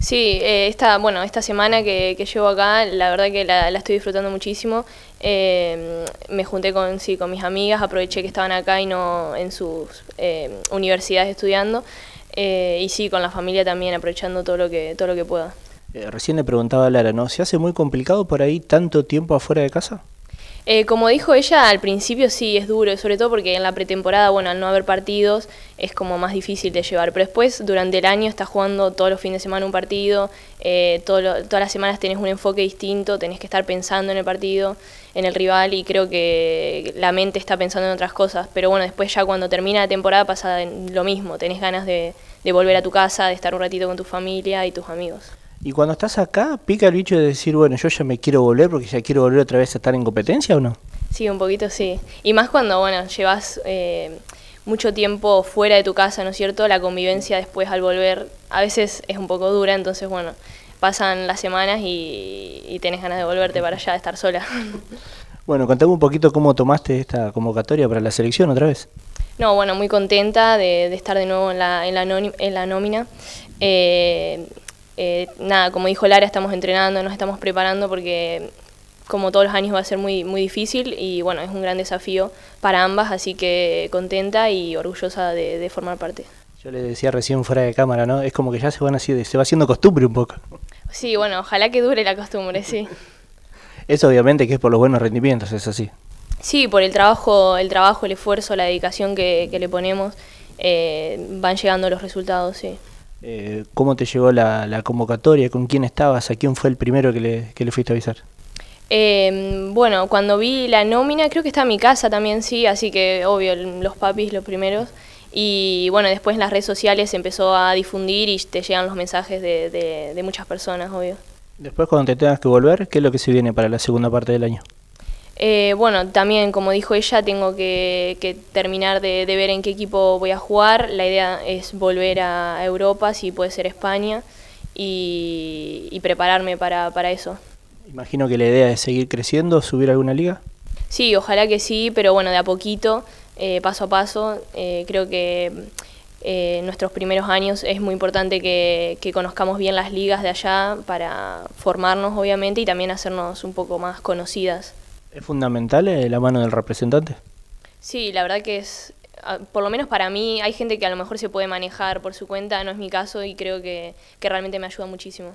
Sí, eh, esta, bueno, esta semana que, llevo acá, la verdad que la, estoy disfrutando muchísimo. Em, me junté con, mis amigas, aproveché que estaban acá y no en sus em, universidades estudiando. Eh, y sí, con la familia también, aprovechando todo lo que, todo lo que pueda. Eh, recién le preguntaba a Lara, ¿no? ¿Se hace muy complicado por ahí tanto tiempo afuera de casa? Eh, como dijo ella, al principio sí es duro, sobre todo porque en la pretemporada, bueno, al no haber partidos es como más difícil de llevar, pero después durante el año estás jugando todos los fines de semana un partido, eh, todas las semanas tenés un enfoque distinto, tenés que estar pensando en el partido, en el rival y creo que la mente está pensando en otras cosas, pero bueno, después ya cuando termina la temporada pasa lo mismo, tenés ganas de volver a tu casa, de estar un ratito con tu familia y tus amigos. Y cuando estás acá, ¿pica el bicho de decir, bueno, yo ya me quiero volver porque ya quiero volver otra vez a estar en competencia o no? Sí, un poquito sí. Y más cuando, bueno, llevas eh, mucho tiempo fuera de tu casa, ¿no es cierto? La convivencia después al volver a veces es un poco dura, entonces, bueno, pasan las semanas y, tienes tenés ganas de volverte para allá, de estar sola. Bueno, contame un poquito cómo tomaste esta convocatoria para la selección otra vez. No, bueno, muy contenta de, estar de nuevo en la, en la, en la nómina. Eh, eh, nada, como dijo Lara, estamos entrenando, nos estamos preparando porque como todos los años va a ser muy, difícil y bueno, es un gran desafío para ambas, así que contenta y orgullosa de, formar parte. Yo le decía recién fuera de cámara, ¿no? Es como que ya se van así, se va haciendo costumbre un poco. Sí, bueno, ojalá que dure la costumbre, sí. Eso obviamente que es por los buenos rendimientos, es así. Sí, por el trabajo, el trabajo, el esfuerzo, la dedicación que, le ponemos, eh, van llegando los resultados, sí. Eh, ¿cómo te llegó la, convocatoria? ¿Con quién estabas? ¿A quién fue el primero que le, fuiste a avisar? Em, bueno, cuando vi la nómina, creo que está en mi casa también, sí, así que obvio, los papis los primeros. Y bueno, después en las redes sociales se empezó a difundir y te llegan los mensajes de muchas personas, obvio. Después cuando te tengas que volver, ¿qué es lo que se viene para la segunda parte del año? Eh, bueno, también como dijo ella, tengo que, terminar de, ver en qué equipo voy a jugar. La idea es volver a Europa, si puede ser España, y, prepararme para, eso. Imagino que la idea es seguir creciendo, subir a alguna liga. Sí, ojalá que sí, pero bueno, de a poquito, eh, paso a paso. Eh, creo que nuestros primeros años es muy importante que conozcamos bien las ligas de allá para formarnos, obviamente, y también hacernos un poco más conocidas. ¿Es fundamental eh, la mano del representante? Sí, la verdad que es, ah, por lo menos para mí, hay gente que a lo mejor se puede manejar por su cuenta, no es mi caso y creo que realmente me ayuda muchísimo.